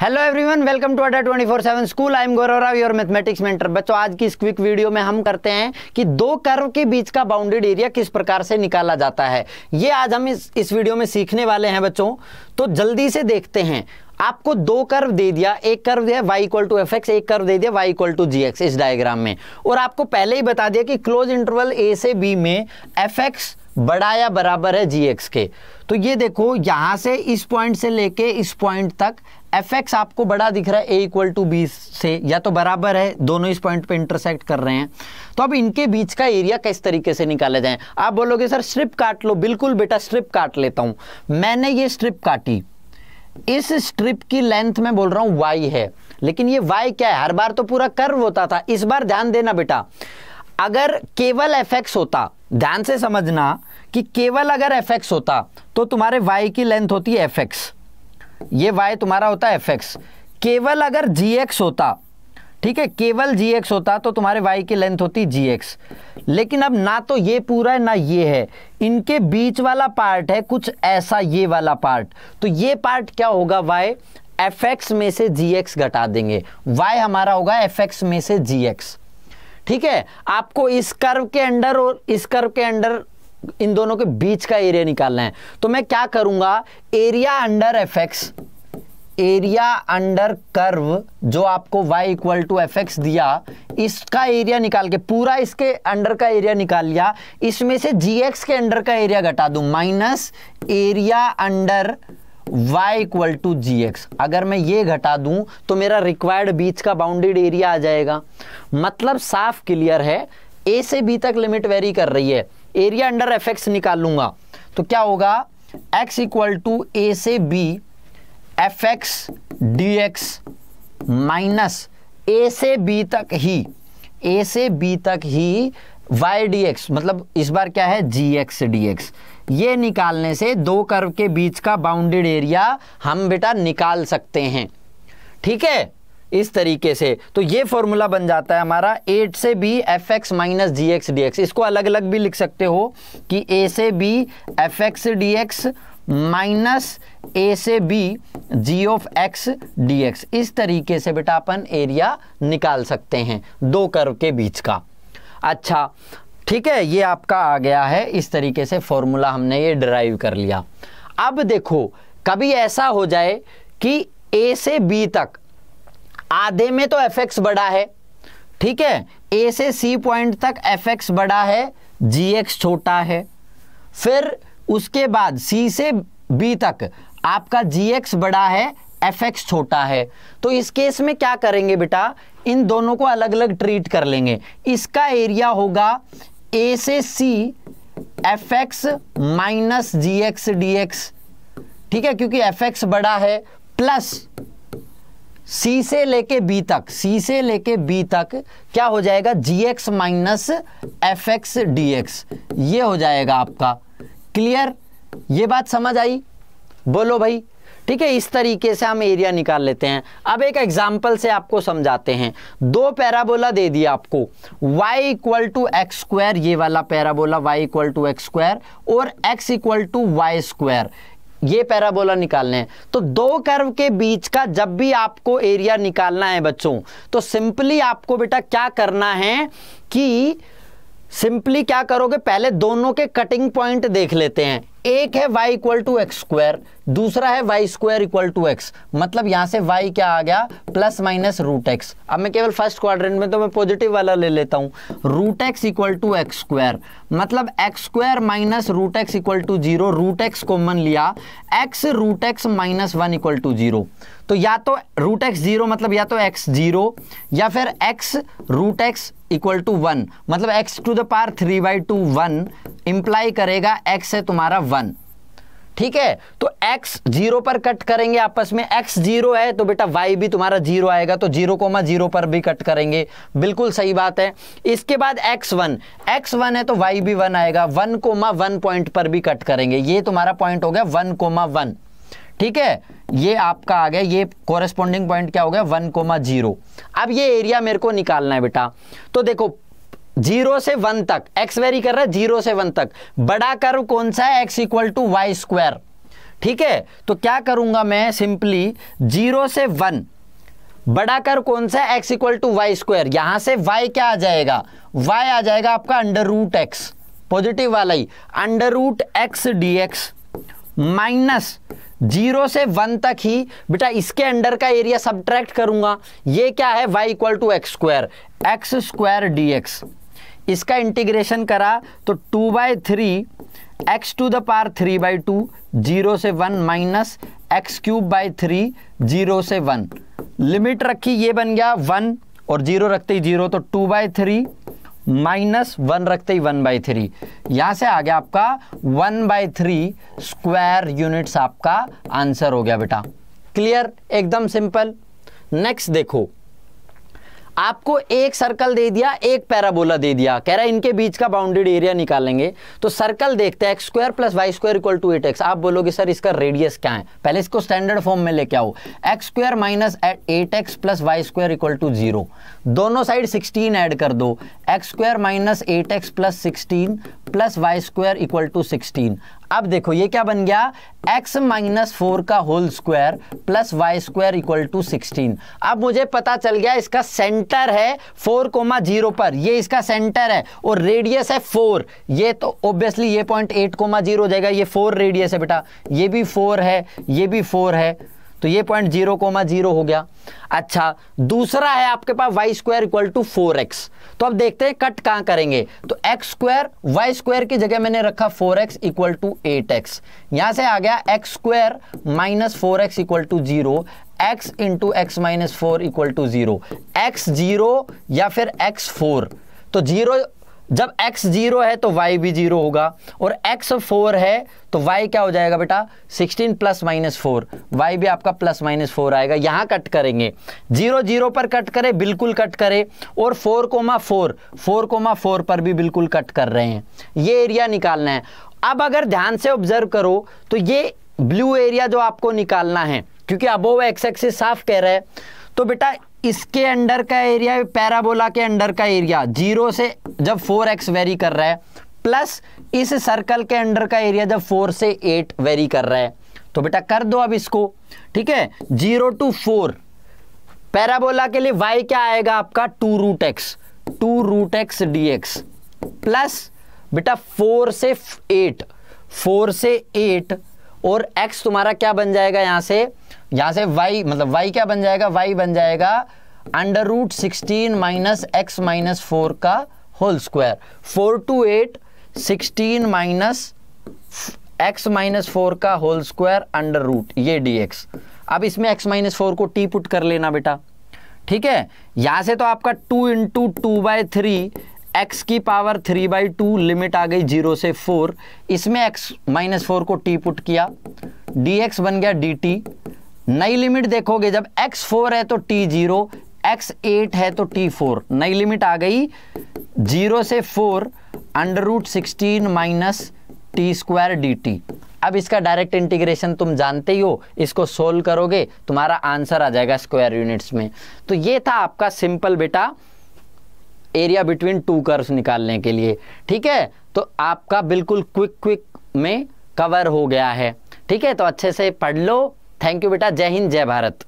hello everyone welcome to Adda 24/7 school I am Gaurav your mathematics mentor बच्चों आज की इस क्विक वीडियो में हम करते हैं कि दो कर्व के बीच का बाउंडेड एरिया किस प्रकार से निकाला जाता है ये आज हम इस इस वीडियो में सीखने वाले हैं बच्चों तो जल्दी से देखते हैं आपको दो कर्व दे दिया एक कर्व दिया वाई इक्वल टू एफ एक कर्व दे दिया वाई इक्वल टू जी इस डायग्राम में और आपको पहले ही बता दिया कि क्लोज इंटरवल ए से बी में एफ बड़ा या बराबर है जी के तो ये देखो यहां से इस पॉइंट से लेके इस पॉइंट तक एफ एक्स आपको बड़ा दिख रहा है ए इक्वल टू बी से या तो बराबर है दोनों इस पॉइंट पे इंटरसेक्ट कर रहे हैं तो अब इनके बीच का एरिया किस तरीके से निकाले जाए आप बोलोगे सर स्ट्रिप काट लो बिल्कुल बेटा स्ट्रिप काट लेता हूं मैंने ये स्ट्रिप काटी इस स्ट्रिप की लेंथ में बोल रहा हूं वाई है लेकिन ये वाई क्या है हर बार तो पूरा कर्व होता था इस बार ध्यान देना बेटा अगर केवल एफ एक्स होता ध्यान से समझना कि केवल अगर एफ एक्स होता तो तुम्हारे वाई की लेंथ होती है एफ एक्स ये y तुम्हारा होता है एफ केवल अगर जी होता ठीक है केवल जी एक्स होता तो तुम्हारे y की लेंथ होती जी एक्स लेकिन अब ना तो ये पूरा है ना ये है इनके बीच वाला पार्ट है कुछ ऐसा ये वाला पार्ट तो ये पार्ट क्या होगा वाई एफ एक्स में से जी एक्स घटा देंगे y हमारा होगा एफ एक्स में से जी एक्स ठीक है आपको इस कर्व के अंडर और इस कर्व के अंडर इन दोनों के बीच का एरिया निकालना है तो मैं क्या करूंगा area under f x area under curve जो आपको y equal to f x दिया इसका एरिया निकाल के पूरा इसके अंडर का एरिया निकाल लिया इसमें से एक्स के अंडर का एरिया घटा दू minus area under y equal to g अगर मैं ये घटा दूं तो मेरा रिक्वायर्ड बीच का बाउंडेड एरिया आ जाएगा मतलब साफ क्लियर है ए से बी तक लिमिट वेरी कर रही है एरिया अंडर एफ एक्स निकाल तो क्या होगा एक्स इक्वल टू ए से b f x d x minus a से बी तक ही ए से बी तक ही वाई डी एक्स मतलब इस बार क्या है जी एक्स डी एक्स ये निकालने से दो कर्व के बीच का बाउंडेड एरिया हम बेटा निकाल सकते हैं ठीक है इस तरीके से तो ये फॉर्मूला बन जाता है हमारा एट से b f x minus g x d x इसको अलग अलग भी लिख सकते हो कि ए से b f x d x minus a से b g of x d x इस तरीके से बेटा अपन एरिया निकाल सकते हैं दो कर्व के बीच का अच्छा ठीक है ये आपका आ गया है इस तरीके से फॉर्मूला हमने ये ड्राइव कर लिया अब देखो कभी ऐसा हो जाए कि ए से बी तक आधे में तो एफ एक्स बड़ा है ठीक है ए से सी पॉइंट तक एफ एक्स बड़ा है जी एक्स छोटा है फिर उसके बाद सी से बी तक आपका जी एक्स बड़ा है एफ एक्स छोटा है तो इस केस में क्या करेंगे बेटा इन दोनों को अलग अलग ट्रीट कर लेंगे इसका एरिया होगा ए से c f x minus g x d x ठीक है क्योंकि एफ एक्स बड़ा है प्लस सी से लेके बी तक सी से लेके बी तक क्या हो जाएगा g x minus f x d x ये हो जाएगा आपका क्लियर ये बात समझ आई बोलो भाई ठीक है इस तरीके से हम एरिया निकाल लेते हैं अब एक एग्जाम्पल से आपको समझाते हैं दो पैराबोला दे दिया आपको y equal to x square ये वाला parabola y equal to x square और x equal to y square ये पैराबोला निकालने हैं तो दो कर्व के बीच का जब भी आपको एरिया निकालना है बच्चों तो सिंपली आपको बेटा क्या करना है कि सिंपली क्या करोगे पहले दोनों के कटिंग पॉइंट देख लेते हैं एक है y equal to x square दूसरा है y square equal to x मतलब यहां से y क्या आ गया प्लस माइनस रूट एक्स अब मैं केवल फर्स्ट क्वाड्रेंट में तो मैं पॉजिटिव वाला ले लेता हूं root x equal to x square मतलब x square minus root x equal to zero root x common लिया x root x minus one equal to zero तो या तो रूट एक्स जीरो मतलब या तो एक्स जीरो या फिर x root x equal to one मतलब x to the power three by two one imply करेगा एक्स है तुम्हारा वन ठीक है तो x जीरो पर कट करेंगे आपस में x जीरो है तो बेटा y भी तुम्हारा जीरो आएगा तो जीरो कोमा जीरो पर भी कट करेंगे बिल्कुल सही बात है इसके बाद x वन x वन है तो y भी वन आएगा वन कोमा वन पॉइंट पर भी कट करेंगे ये तुम्हारा पॉइंट हो गया वन कोमा वन ठीक है ये आपका आ गया ये कॉरेस्पॉन्डिंग पॉइंट क्या हो गया वन कोमा जीरो अब ये एरिया मेरे को निकालना है बेटा तो देखो जीरो से वन तक एक्स वेरी कर रहा है जीरो से वन तक बड़ा कर्व कौन सा है x equal to y square ठीक है तो क्या करूंगा मैं सिंपली जीरो से वन बड़ा कर कौन सा है x equal to y square यहां से वाई क्या आ जाएगा वाई आ जाएगा आपका अंडर रूट एक्स पॉजिटिव वाला ही under root x d x minus zero से वन तक ही बेटा इसके अंडर का एरिया सब्ट्रैक्ट करूंगा ये क्या है y equal to x square x square d x इसका इंटीग्रेशन करा तो two by three x to the power three by two zero से one minus x cube by three zero से वन लिमिट रखी ये बन गया वन और जीरो रखते ही जीरो तो two by three minus one रखते ही वन बाई थ्री यहां से आ गया आपका one by three square units आपका आंसर हो गया बेटा क्लियर एकदम सिंपल नेक्स्ट देखो आपको एक सर्कल दे दिया एक पैराबोला दे दिया कह रहा है इनके बीच का बाउंडेड एरिया निकालेंगे तो सर्कल देखते हैं x square plus y square equal to eight x आप बोलोगे सर इसका रेडियस क्या है पहले इसको स्टैंडर्ड फॉर्म में लेके आओ x square minus eight x plus y square equal to zero दोनों साइड सिक्सटीन ऐड कर दो x square minus eight x plus sixteen plus y square equal to sixteen अब देखो ये क्या बन गया x माइनस फोर का whole square plus y square equal to sixteen अब मुझे पता चल गया इसका सेंटर है फोर कोमा जीरो पर ये इसका सेंटर है और रेडियस है फोर ये तो ऑब्वियसली ये पॉइंट एट कोमा जीरो हो जाएगा ये फोर रेडियस है बेटा ये भी फोर है ये भी फोर है तो ये पॉइंट जीरो कोमा जीरो हो गया अच्छा दूसरा है आपके पास y square equal to four x तो अब देखते हैं कट कहां करेंगे तो एक्स स्क्वायर वाई स्क्वायर की जगह मैंने रखा four x equal to eight x यहां से आ गया x square minus four x equal to zero x into x minus four equal to zero x zero या फिर एक्स फोर तो जीरो जब x जीरो है तो y भी जीरो होगा और x फोर है तो y क्या हो जाएगा बेटा 16 प्लस माइनस फोर वाई भी आपका प्लस माइनस फोर आएगा यहाँ कट करेंगे जीरो जीरो पर कट करें बिल्कुल कट करें और four comma four four comma four पर भी बिल्कुल कट कर रहे हैं ये एरिया निकालना है अब अगर ध्यान से ऑब्जर्व करो तो ये ब्लू एरिया जो आपको निकालना है क्योंकि अबोव एक्स एक्सिस साफ कह रहा है तो बेटा इसके अंडर का एरिया पैराबोला के अंडर का एरिया जीरो से जब फोर एक्स वेरी कर रहा है प्लस इस सर्कल के अंडर का एरिया जब फोर से एट वेरी कर रहा है तो बेटा कर दो अब इसको ठीक है जीरो टू फोर पैराबोला के लिए वाई क्या आएगा आपका two root x two root x d x plus बेटा फोर से एट फोर से एट और एक्स तुम्हारा क्या बन जाएगा यहां से यहां से y मतलब y क्या बन जाएगा y बन जाएगा under root sixteen minus x minus four का whole square four two eight sixteen minus x minus four का होल स्क्वायर अंडर रूट ये dx अब इसमें x माइनस फोर को t पुट कर लेना बेटा ठीक है यहां से तो आपका two into two by three x की power three by two limit आ गई जीरो से फोर इसमें एक्स माइनस फोर को टी पुट किया डी एक्स बन गया डी टी नई लिमिट देखोगे जब एक्स फोर है तो टी जीरो है तो t4, नई लिमिट आ गई जीरो से four under root sixteen minus t square d अब इसका डायरेक्ट इंटीग्रेशन तुम जानते ही हो इसको सोल्व करोगे तुम्हारा आंसर आ जाएगा स्क्वायर यूनिट्स में तो ये था आपका सिंपल बेटा एरिया बिटवीन टू कर्व्स निकालने के लिए ठीक है तो आपका बिल्कुल क्विक क्विक में कवर हो गया है ठीक है तो अच्छे से पढ़ लो थैंक यू बेटा जय हिंद जय भारत